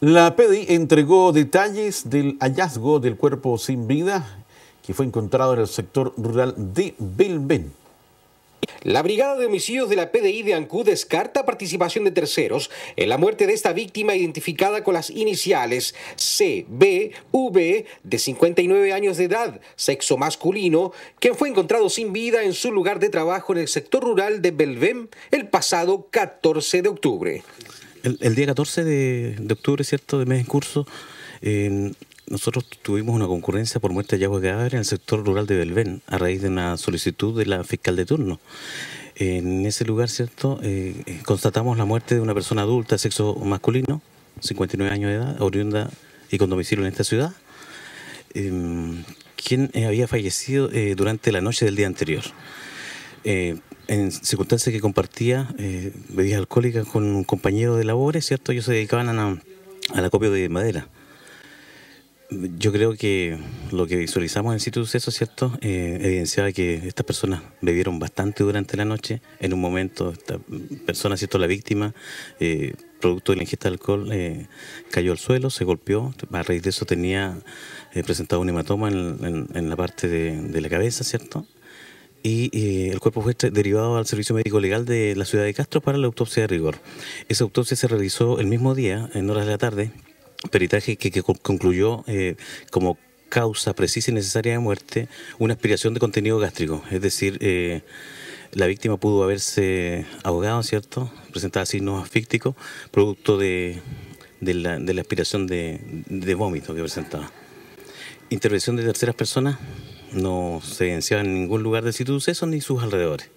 La PDI entregó detalles del hallazgo del cuerpo sin vida que fue encontrado en el sector rural de Belvén. La Brigada de Homicidios de la PDI de Ancú descarta participación de terceros en la muerte de esta víctima identificada con las iniciales CBV de 59 años de edad, sexo masculino, quien fue encontrado sin vida en su lugar de trabajo en el sector rural de Belvén el pasado 14 de octubre el, día 14 de, octubre, ¿cierto?, de mes en curso, em, nosotros tuvimos una concurrencia por muerte de agua de en el sector rural de Belvén, a raíz de una solicitud de la fiscal de turno. En ese lugar, ¿cierto?, eh, eh, constatamos la muerte de una persona adulta de sexo masculino, 59 años de edad, oriunda y con domicilio en esta ciudad, em, quien eh, había fallecido durante la noche del día anterior. Eh, en circunstancias que compartía eh, bebidas alcohólicas con un compañero de labores, ¿cierto? Ellos se dedicaban a, a la copia de madera. Yo creo que lo que visualizamos en el sitio suceso, ¿cierto? Eh, evidenciaba que estas personas bebieron bastante durante la noche. En un momento, esta persona, ¿cierto? La víctima, eh, producto de la ingesta de alcohol, cayó al suelo, se golpeó. A raíz de eso tenía presentado un hematoma en, la parte de, de la cabeza, ¿cierto? y eh, el cuerpo fue este, derivado al servicio médico legal de la ciudad de Castro para la autopsia de rigor. Esa autopsia se realizó el mismo día, en horas de la tarde, peritaje que, concluyó eh, como causa precisa y necesaria de muerte una aspiración de contenido gástrico, es decir, eh, la víctima pudo haberse ahogado, ¿cierto? Presentaba signos asfícticos, producto de, la, aspiración de, de vómito que presentaba. Intervención de terceras personas, no se menciona en ningún lugar de Situ Suceso ni sus alrededores.